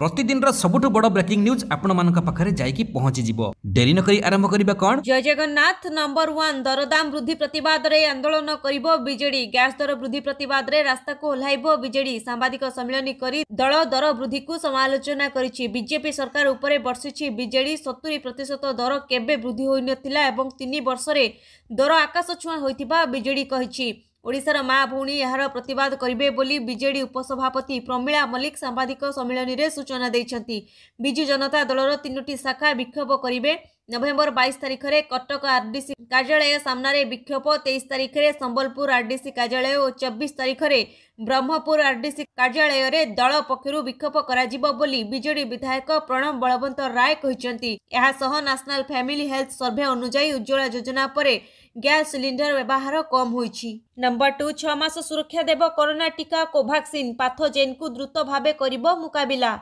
ପ୍ରତିଦିନର ସବୁଠୁ ବଡ breaking news ଆପଣମାନଙ୍କ ପାଖରେ ଯାଇକି ପହଞ୍ଚିଯିବ ଡେରି ନ କରି ଆରମ୍ଭ କରିବା କ'ଣ ଜୟ ଜଗନ୍ନାଥ ନମ୍ବର ୱାନ୍ ଦରଦାମ ବୃଦ୍ଧି ପ୍ରତିବାଦରେ ଆନ୍ଦୋଳନ କରିବ ବିଜେଡି ଗ୍ୟାସ ଦର ବୃଦ୍ଧି ପ୍ରତିବାଦରେ ରାସ୍ତାକୁ ଓହ୍ଲାଇବ ବିଜେଡି ସାମ୍ବାଦିକ ସମ୍ମିଳନୀ କରି ଦଳ ଦର ବୃଦ୍ଧିକୁ ସମାଲୋଚନା କରିଛି ବିଜେପି ସରକାର ଉପରେ ବର୍ଷିଛି ବିଜେଡି ସତୁରୀ ପ୍ରତିଶତ ଦର କେବେ ବୃଦ୍ଧି ହୋଇନଥିଲା ଏବଂ ତିନି ବର୍ଷରେ ଦର ଆକାଶ ଛୁଆଁ ହୋଇଥିବା ବିଜେଡି କହିଛି ଓଡ଼ିଶାର ମା ଭଉଣୀ ଏହାର ପ୍ରତିବାଦ କରିବେ ବୋଲି ବିଜେଡି ଉପସଭାପତି ପ୍ରମିଳା ମଲ୍ଲିକ ସାମ୍ବାଦିକ ସମ୍ମିଳନୀରେ ସୂଚନା ଦେଇଛନ୍ତି ବିଜୁ ଜନତା ଦଳର ତିନୋଟି ଶାଖା ବିକ୍ଷୋଭ କରିବେ ନଭେମ୍ବର ବାଇଶ ତାରିଖରେ କଟକ ସି କାର୍ଯ୍ୟାଳୟ ସାମ୍ନାରେ ବିକ୍ଷୋଭ ତେଇଶ ତାରିଖରେ ସମ୍ବଲପୁର ସି କାର୍ଯ୍ୟାଳୟ ଓ ଚବିଶ ତାରିଖରେ ବ୍ରହ୍ମପୁର ସି କାର୍ଯ୍ୟାଳୟରେ ଦଳ ପକ୍ଷରୁ ବିକ୍ଷୋଭ କରାଯିବ ବୋଲି ବିଜେଡି ବିଧାୟକ ପ୍ରଣବ ବଳବନ୍ତ ରାୟ କହିଛନ୍ତି ଏହା ସହ ନ୍ୟାସନାଲ ଫ୍ୟାମିଲି ହେଲ୍ଥ ସର୍ଭେ ଅନୁଯାୟୀ ଉଜ୍ଜଳା ଯୋଜନା ପରେ ଗ୍ୟାସ୍ ସିଲିଣ୍ଡର ବ୍ୟବହାର କମ୍ ହୋଇଛି ନମ୍ବର ଟୁ ଛଅ ମାସ ସୁରକ୍ଷା ଦେବ କରୋନା ଟିକା କୋଭାକ୍ସିନ୍ ପାଥୋଜେନ୍କୁ ଦ୍ରୁତ ଭାବେ କରିବ ମୁକାବିଲା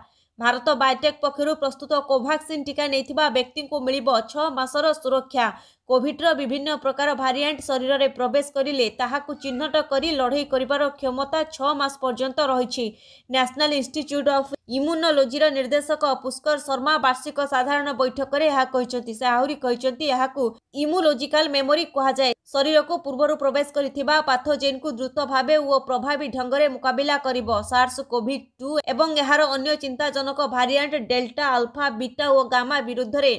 ଭାରତ ବାୟୋଟେକ୍ ପକ୍ଷରୁ ପ୍ରସ୍ତୁତ କୋଭାକ୍ସିନ୍ ଟିକା ନେଇଥିବା ବ୍ୟକ୍ତିଙ୍କୁ ମିଳିବ ଛଅ ମାସର ସୁରକ୍ଷା କୋଭିଡ୍ର ବିଭିନ୍ନ ପ୍ରକାର ଭାରିଏଣ୍ଟ ଶରୀରରେ ପ୍ରବେଶ କରିଲେ ତାହାକୁ ଚିହ୍ନଟ କରି ଲଢ଼େଇ କରିବାର କ୍ଷମତା ଛଅ ମାସ ପର୍ଯ୍ୟନ୍ତ ରହିଛି ନ୍ୟାସନାଲ୍ ଇନ୍ଷ୍ଟିଚ୍ୟୁଟ୍ ଅଫ୍ ଇମ୍ୟୁନୋଲୋଜିର ନିର୍ଦ୍ଦେଶକ ପୁଷ୍କର ଶର୍ମା ବାର୍ଷିକ ସାଧାରଣ ବୈଠକରେ ଏହା କହିଛନ୍ତି ସେ ଆହୁରି କହିଛନ୍ତି ଏହାକୁ ଇମ୍ୟୁଲୋଜିକାଲ୍ ମେମୋରି କୁହାଯାଏ ଶରୀରକୁ ପୂର୍ବରୁ ପ୍ରବେଶ କରିଥିବା ପାଥୋଜେନ୍କୁ ଦ୍ରୁତ ଭାବେ ଓ ପ୍ରଭାବୀ ଢଙ୍ଗରେ ମୁକାବିଲା କରିବ ସାର୍ସ କୋଭିଡ୍ ଟୁ ଏବଂ ଏହାର ଅନ୍ୟ ଚିନ୍ତା ଜନକ ଭାରିଆଣ୍ଟ ଡେଲ୍ଟା ଆଲଫା ବିଟା ଓ ଗାମା ବିରୁଦ୍ଧରେ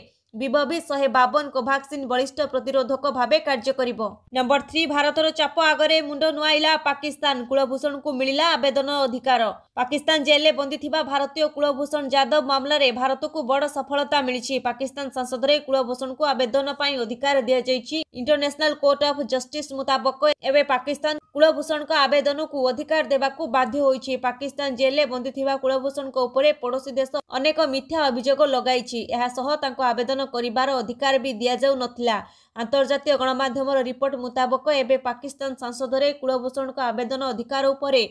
ବିଭବି ଶହେ ବାବନ କୋଭାକ୍ସିନ୍ ବଳିଷ୍ଠ ପ୍ରତିରୋଧକ ଭାବେ କାର୍ଯ୍ୟ କରିବ ନମ୍ବର ଥ୍ରୀ ଭାରତର ଚାପ ଆଗରେ ମୁଣ୍ଡ ନୁଆଇଲା ପାକିସ୍ତାନ କୁଳଭୂଷଣଙ୍କୁ ମିଳିଲା ଆବେଦନ ଅଧିକାର ପାକିସ୍ତାନ ଜେଲ୍ରେ ବନ୍ଦୀ ଥିବା ଭାରତୀୟ କୁଳଭୂଷଣ ଯାଦବ ମାମଲାରେ ଭାରତକୁ ବଡ଼ ସଫଳତା ମିଳିଛି ପାକିସ୍ତାନ ସଂସଦରେ କୁଳଭୂଷଣଙ୍କୁ ଆବେଦନ ପାଇଁ ଅଧିକାର ଦିଆଯାଇଛି ଇଣ୍ଟରନ୍ୟାସନାଲ କୋର୍ଟ ଅଫ୍ ଜଷ୍ଟିସ୍ ମୁତାବକ ଏବେ ପାକିସ୍ତାନ କୁଳଭୂଷଣଙ୍କ ଆବେଦନକୁ ଅଧିକାର ଦେବାକୁ ବାଧ୍ୟ ହୋଇଛି ପାକିସ୍ତାନ ଜେଲ୍ରେ ବନ୍ଦୀ ଥିବା କୁଳଭୂଷଣଙ୍କ ଉପରେ ପଡ଼ୋଶୀ ଦେଶ ଅନେକ ମିଥ୍ୟା ଅଭିଯୋଗ ଲଗାଇଛି ଏହା ସହ ତାଙ୍କୁ ଆବେଦନ କରିବାର ଅଧିକାର ବି ଦିଆଯାଉ ନଥିଲା ଆନ୍ତର୍ଜାତୀୟ ଗଣମାଧ୍ୟମର ରିପୋର୍ଟ ମୁତାବକ ଏବେ ପାକିସ୍ତାନ ସାଂସଦରେ କୁଳଭୂଷଣଙ୍କ ଆବେଦନ ଅଧିକାର ଉପରେ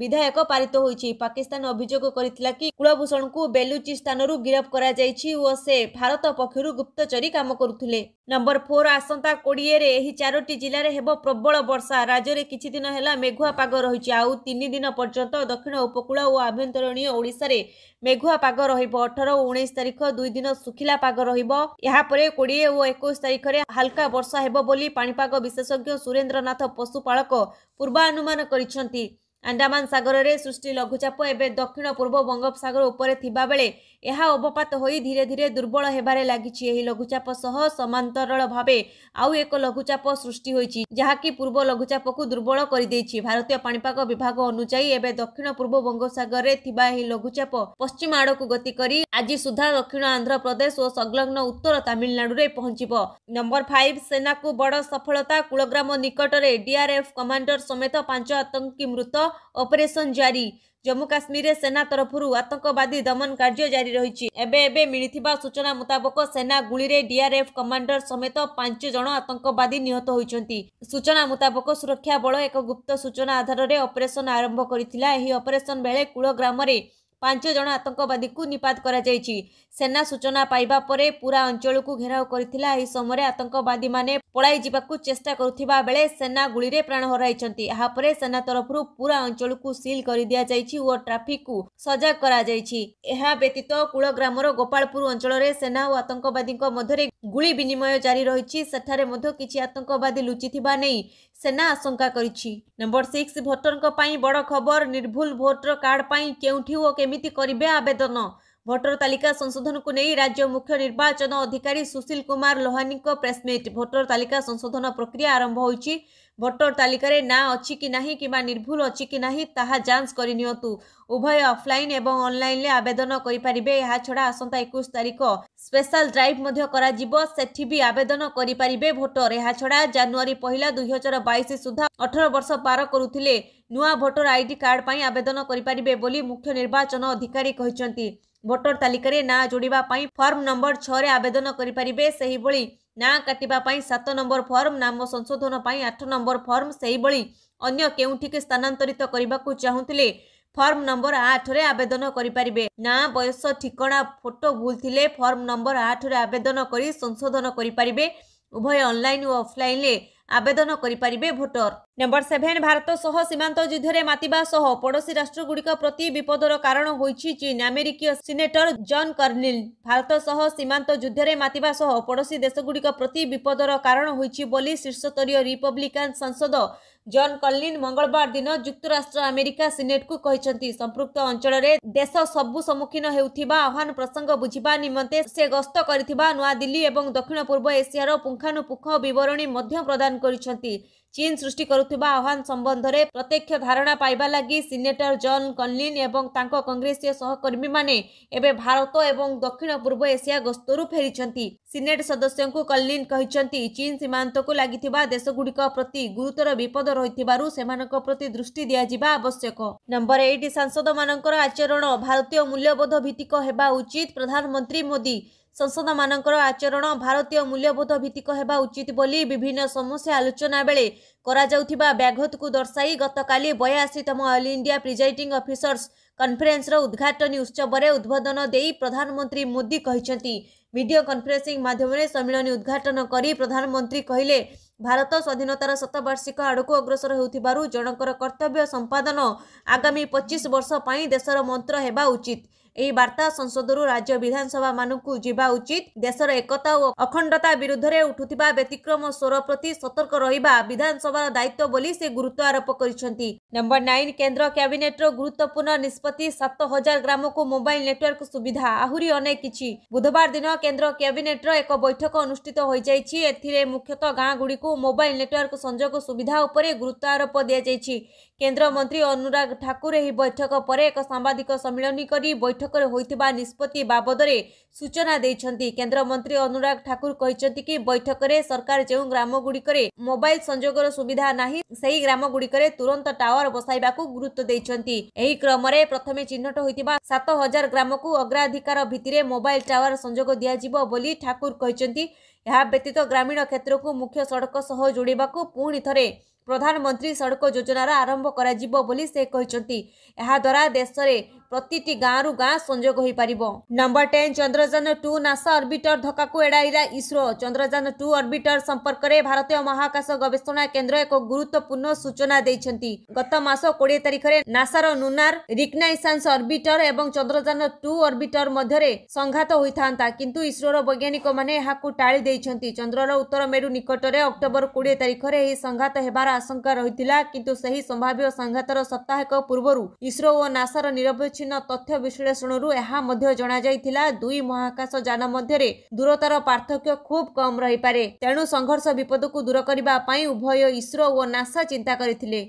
ବିଧାୟକ ପାରିତ ହୋଇଛି ପାକିସ୍ତାନ ଅଭିଯୋଗ କରିଥିଲା କି କୁଳଭୂଷଣଙ୍କୁ ସ୍ଥାନରୁ ଗିରଫ କରାଯାଇଛି ଓ ସେ ଭାରତ ପକ୍ଷରୁ ଗୁପ୍ତଚରୀ କାମ କରୁଥିଲେ ନମ୍ବର ଫୋର ଆସନ୍ତା କୋଡ଼ିଏରେ ଏହି ଚାରୋଟି ଜିଲ୍ଲାରେ ହେବ ପ୍ରବଳ ବର୍ଷା ରାଜ୍ୟରେ କିଛି ଦିନ ହେଲା ମେଘୁଆ ପାଗ ରହିଛି ଆଉ ତିନି ଦିନ ପର୍ଯ୍ୟନ୍ତ ଦକ୍ଷିଣ ଉପକୂଳ ଓ ଆଭ୍ୟନ୍ତରୀଣ ଓଡ଼ିଶାରେ ମେଘୁଆ ପାଗ ରହିବ ଅଠର ଓ ଉଣେଇଶ ତାରିଖ ଦୁଇ ଦିନ ଶୁଖିଲା ପାଗ ରହିବ ଏହାପରେ କୋଡ଼ିଏ ଓ ଏକୋଇଶ ତାରିଖରେ ହାଲକା ବର୍ଷା ହେବ ବୋଲି ପାଣିପାଗ ବିଶେଷଜ୍ଞ ସୁରେନ୍ଦ୍ରନାଥ ପଶୁପାଳକ ପୂର୍ବାନୁମାନ କରିଛନ୍ତି ଆଣ୍ଡାମାନ ସାଗରରେ ସୃଷ୍ଟି ଲଘୁଚାପ ଏବେ ଦକ୍ଷିଣ ପୂର୍ବ ବଙ୍ଗୋପସାଗର ଉପରେ ଥିବାବେଳେ ଏହା ଅବପାତ ହୋଇ ଧୀରେ ଧୀରେ ଦୁର୍ବଳ ହେବାରେ ଲାଗିଛି ଏହି ଲଘୁଚାପ ସହ ସମାନ୍ତରଳ ଭାବେ ଆଉ ଏକ ଲଘୁଚାପ ସୃଷ୍ଟି ହୋଇଛି ଯାହାକି ପୂର୍ବ ଲଘୁଚାପକୁ ଦୁର୍ବଳ କରିଦେଇଛି ଭାରତୀୟ ପାଣିପାଗ ବିଭାଗ ଅନୁଯାୟୀ ଏବେ ଦକ୍ଷିଣ ପୂର୍ବ ବଙ୍ଗୋପସାଗରରେ ଥିବା ଏହି ଲଘୁଚାପ ପଶ୍ଚିମ ଆଡ଼କୁ ଗତି କରି ଆଜି ସୁଦ୍ଧା ଦକ୍ଷିଣ ଆନ୍ଧ୍ରପ୍ରଦେଶ ଓ ସଂଲଗ୍ନ ଉତ୍ତର ତାମିଲନାଡୁରେ ପହଞ୍ଚିବ ନମ୍ବର ଫାଇଭ ସେନାକୁ ବଡ଼ ସଫଳତା କୁଳଗ୍ରାମ ନିକଟରେ ଡିଆର୍ଏଫ୍ କମାଣ୍ଡର ସମେତ ପାଞ୍ଚ ଆତଙ୍କୀ ମୃତ ଅପରେସନ ଜାରି ଜମ୍ମୁ କାଶ୍ମୀରରେ ସେନା ତରଫରୁ ଆତଙ୍କବାଦୀ ଦମନ କାର୍ଯ୍ୟ ଜାରି ରହିଛି ଏବେ ଏବେ ମିଳିଥିବା ସୂଚନା ମୁତାବକ ସେନା ଗୁଳିରେ ଡିଆର୍ଏଫ୍ କମାଣ୍ଡର ସମେତ ପାଞ୍ଚ ଜଣ ଆତଙ୍କବାଦୀ ନିହତ ହୋଇଛନ୍ତି ସୂଚନା ମୁତାବକ ସୁରକ୍ଷା ବଳ ଏକ ଗୁପ୍ତ ସୂଚନା ଆଧାରରେ ଅପରେସନ ଆରମ୍ଭ କରିଥିଲା ଏହି ଅପରେସନ ବେଳେ କୁଳ ଗ୍ରାମରେ ପାଞ୍ଚ ଜଣ ଆତଙ୍କବାଦୀଙ୍କୁ ନିପାତ କରାଯାଇଛି ସେନା ସୂଚନା ପାଇବା ପରେ ପୁରା ଅଞ୍ଚଳକୁ ଘେରାଉ କରିଥିଲା ଏହି ସମୟରେ ଆତଙ୍କବାଦୀମାନେ ପଳାଇ ଯିବାକୁ ଚେଷ୍ଟା କରୁଥିବା ବେଳେ ସେନା ଗୁଳିରେ ପ୍ରାଣ ହରାଇଛନ୍ତି ଏହାପରେ ସେନା ତରଫରୁ ପୁରା ଅଞ୍ଚଳକୁ ସିଲ୍ କରିଦିଆଯାଇଛି ଓ ଟ୍ରାଫିକକୁ ସଜାଗ କରାଯାଇଛି ଏହା ବ୍ୟତୀତ କୁଳଗ୍ରାମର ଗୋପାଳପୁର ଅଞ୍ଚଳରେ ସେନା ଓ ଆତଙ୍କବାଦୀଙ୍କ ମଧ୍ୟରେ গুলি বিনিময় জারি ରହିଛି ସେଠାରେ ମଧ୍ୟ କିଛି ଆତଙ୍କବାଦୀ ଲୁଚିଥିବା ନେଇ ସେନା ଆଶଙ୍କା କରିଛି ନମ୍ବର ସିକ୍ସ ଭୋଟରଙ୍କ ପାଇଁ ବଡ଼ ଖବର ନିର୍ଭୁଲ ଭୋଟର କାର୍ଡ଼ ପାଇଁ କେଉଁଠି ଓ କେମିତି କରିବେ ଆବେଦନ ভোটর তালিকা সংশোধনকু নেই রাজ্য মুখ্য নির্বাচন অধিকারী সুশীল কুমার লোহানীঙ্ক প্রেসমিট ভোটর তালিকা সংশোধন প্রক্রিয়া আরম্ভ হয়েছে ভোটর তালিকায় না অছি কি না কিংবা নির্ভুল অছি কি না তাহা যাঞ্চ করে নিয়তু উভয় অফলাইন এবং অনলাইনে আবেদন করে পে এছাড়া আসন্তা একুশ তারিখ স্পেশাল ড্রাইভ করা সেটি বি আবেদন করে পে ভোটর এ এছাড়া জানুয়ারি পহিলা দুই হাজার বাইশ সুদ্ধা অঠর বর্ষ পার করুলে নয় ভোটর আইডি কার্ড পাই আবেদন করে পে মুখ্য নির্বাচন অধিকারী কিন্তু ଭୋଟର ତାଲିକାରେ ନାଁ ଯୋଡ଼ିବା ପାଇଁ ଫର୍ମ ନମ୍ବର ଛଅରେ ଆବେଦନ କରିପାରିବେ ସେହିଭଳି ନାଁ କାଟିବା ପାଇଁ ସାତ ନମ୍ବର ଫର୍ମ ନାମ ସଂଶୋଧନ ପାଇଁ ଆଠ ନମ୍ବର ଫର୍ମ ସେହିଭଳି ଅନ୍ୟ କେଉଁଠିକି ସ୍ଥାନାନ୍ତରିତ କରିବାକୁ ଚାହୁଁଥିଲେ ଫର୍ମ ନମ୍ବର ଆଠରେ ଆବେଦନ କରିପାରିବେ ନାଁ ବୟସ ଠିକଣା ଫଟୋ ଭୁଲ ଥିଲେ ଫର୍ମ ନମ୍ବର ଆଠରେ ଆବେଦନ କରି ସଂଶୋଧନ କରିପାରିବେ ଉଭୟ ଅନଲାଇନ୍ ଓ ଅଫଲାଇନ୍ରେ ଆବେଦନ କରିପାରିବେ ଭୋଟର ନମ୍ବର ସେଭେନ୍ ଭାରତ ସହ ସୀମାନ୍ତ ଯୁଦ୍ଧରେ ମାତିବା ସହ ପଡ଼ୋଶୀ ରାଷ୍ଟ୍ରଗୁଡ଼ିକ ପ୍ରତି ବିପଦର କାରଣ ହୋଇଛି ଚୀନ୍ ଆମେରିକୀୟ ସିନେଟର ଜନ୍ କର୍ନିଲ୍ ଭାରତ ସହ ସୀମାନ୍ତ ଯୁଦ୍ଧରେ ମାତିବା ସହ ପଡ଼ୋଶୀ ଦେଶଗୁଡ଼ିକ ପ୍ରତି ବିପଦର କାରଣ ହୋଇଛି ବୋଲି ଶୀର୍ଷସ୍ତରୀୟ ରିପବ୍ଲିକାନ୍ ସାଂସଦ जन कलिन मङ्गलबार दिन जुक्तराष्ट्र आमेरिका सिनेटको कम्पृक्त अञ्चले देश सब सम्मुखीन हेर्ने आह्वान प्रसङ्ग बुझ्ने से गस्त गरिदिल्ली दक्षिण पूर्व एसिया पुङानुपुङ बरणी प्रदान गरिन्छ ଚୀନ ସୃଷ୍ଟି କରୁଥିବା ଆହ୍ୱାନ ସମ୍ବନ୍ଧରେ ପ୍ରତ୍ୟକ୍ଷ ଧାରଣା ପାଇବା ଲାଗି ସିନେଟର ଜନ୍ କନ୍ଲିନ୍ ଏବଂ ତାଙ୍କ କଂଗ୍ରେସୀୟ ସହକର୍ମୀମାନେ ଏବେ ଭାରତ ଏବଂ ଦକ୍ଷିଣ ପୂର୍ବ ଏସିଆ ଗସ୍ତରୁ ଫେରିଛନ୍ତି ସିନେଟ୍ ସଦସ୍ୟଙ୍କୁ କନ୍ଲିନ୍ କହିଛନ୍ତି ଚୀନ ସୀମାନ୍ତକୁ ଲାଗିଥିବା ଦେଶଗୁଡ଼ିକ ପ୍ରତି ଗୁରୁତର ବିପଦ ରହିଥିବାରୁ ସେମାନଙ୍କ ପ୍ରତି ଦୃଷ୍ଟି ଦିଆଯିବା ଆବଶ୍ୟକ ନମ୍ବର ଏଇଟ୍ ସାଂସଦମାନଙ୍କର ଆଚରଣ ଭାରତୀୟ ମୂଲ୍ୟବୋଧ ଭିତ୍ତିକ ହେବା ଉଚିତ ପ୍ରଧାନମନ୍ତ୍ରୀ ମୋଦି ସଂସଦମାନଙ୍କର ଆଚରଣ ଭାରତୀୟ ମୂଲ୍ୟବୋଧ ଭିତ୍ତିକ ହେବା ଉଚିତ ବୋଲି ବିଭିନ୍ନ ସମସ୍ୟା ଆଲୋଚନା ବେଳେ କରାଯାଉଥିବା ବ୍ୟାଘତକୁ ଦର୍ଶାଇ ଗତକାଲି ବୟାଅଶୀତମ ଅଲ୍ ଇଣ୍ଡିଆ ପ୍ରିଜାଇଡିଂ ଅଫିସର୍ସ କନ୍ଫରେନ୍ସର ଉଦ୍ଘାଟନୀ ଉତ୍ସବରେ ଉଦ୍ବୋଧନ ଦେଇ ପ୍ରଧାନମନ୍ତ୍ରୀ ମୋଦି କହିଛନ୍ତି ଭିଡ଼ିଓ କନ୍ଫରେନ୍ସିଂ ମାଧ୍ୟମରେ ସମ୍ମିଳନୀ ଉଦ୍ଘାଟନ କରି ପ୍ରଧାନମନ୍ତ୍ରୀ କହିଲେ ଭାରତ ସ୍ୱାଧୀନତାର ଶତବାର୍ଷିକ ଆଡ଼କୁ ଅଗ୍ରସର ହେଉଥିବାରୁ ଜଣଙ୍କର କର୍ତ୍ତବ୍ୟ ସମ୍ପାଦନ ଆଗାମୀ ପଚିଶ ବର୍ଷ ପାଇଁ ଦେଶର ମନ୍ତ୍ର ହେବା ଉଚିତ यही वार्ता संसदहरू राज्य विधानसभा जिबा उचित देश र एकता अखण्डता रे उठुतिबा व्यतिक्रम स्वर प्रति सतर्क दायित्व बोली से गुरुत्व आरोप गरिन्छ नंबर 9 केन्द्र क्याबिनेट र गुत्वपूर्ण निष्पत्ति सात हजार ग्रामको मोबाइ नेटवर्क सुविधा आहुरी अनेक बुधवार दिन केन्द्र क्याबिनेट र एक बैठक अनुष्ठित होइ जाय छि हुन्छ एख्यतः गाँ गुडि मोबाइल नेटवर्क संयो सुविधा उपरे गुरुत्व आरोप उप गुत्वारोप दिइन्छ केन्द्रमन्त्री अनुराग ठाकुर एही बैठक परे एक साम्बादिक सम्मिलि बैठक ବୈଠକରେ ହୋଇଥିବା ନିଷ୍ପତ୍ତି ବାବଦରେ ସୂଚନା ଦେଇଛନ୍ତି କେନ୍ଦ୍ରମନ୍ତ୍ରୀ ଅନୁରାଗ ଠାକୁର କହିଛନ୍ତି କି ବୈଠକରେ ସରକାର ଯେଉଁ ଗ୍ରାମଗୁଡ଼ିକରେ ମୋବାଇଲ ସଂଯୋଗର ସୁବିଧା ନାହିଁ ସେହି ଗ୍ରାମଗୁଡ଼ିକରେ ତୁରନ୍ତ ଟାୱାର ବସାଇବାକୁ ଗୁରୁତ୍ୱ ଦେଇଛନ୍ତି ଏହି କ୍ରମରେ ପ୍ରଥମେ ଚିହ୍ନଟ ହୋଇଥିବା ସାତ ହଜାର ଗ୍ରାମକୁ ଅଗ୍ରାଧିକାର ଭିତ୍ତିରେ ମୋବାଇଲ ଟାୱାର ସଂଯୋଗ ଦିଆଯିବ ବୋଲି ଠାକୁର କହିଛନ୍ତି ଏହା ବ୍ୟତୀତ ଗ୍ରାମୀଣ କ୍ଷେତ୍ରକୁ ମୁଖ୍ୟ ସଡ଼କ ସହ ଯୋଡ଼ିବାକୁ ପୁଣି ଥରେ ପ୍ରଧାନମନ୍ତ୍ରୀ ସଡ଼କ ଯୋଜନାର ଆରମ୍ଭ କରାଯିବ ବୋଲି ସେ କହିଛନ୍ତି ଏହାଦ୍ୱାରା ଦେଶରେ प्रति गाँ रु गाँ सं number ten Chandrayaan two orbiter धक्का एडाइला इस्रो चन्द्रजान टु अर्बिटर सम्पर्क भारतीय महाकाश गवेषणा केन्द्र एक गुरुत्वपूर्ण सूचना गत मास किखे नसार नुनार रिग्न अर्बिटर ए चन्द्रजान टु अर्भिटर मध्यघातु इस्रो र वैज्ञानिक मे टाली चन्द्र र उत्तर मेरु निकट निकटले अक्टोबर को तारिख र यो संघात हेर् आशंका रु सम्भाव्य संघात सप्ताहक पूर्व इसरो इस्रो निरव ଅବଚ୍ଛିନ୍ନ ତଥ୍ୟ ବିଶ୍ଳେଷଣରୁ ଏହା ମଧ୍ୟ ଜଣାଯାଇଥିଲା ଦୁଇ ମହାକାଶ ଯାନ ମଧ୍ୟରେ ଦୂରତାର ପାର୍ଥକ୍ୟ ଖୁବ୍ କମ୍ ରହିପାରେ ତେଣୁ ସଂଘର୍ଷ ବିପଦକୁ ଦୂର କରିବା ପାଇଁ ଉଭୟ ଇସ୍ରୋ ଓ ନାସା ଚିନ୍ତା କରିଥିଲେ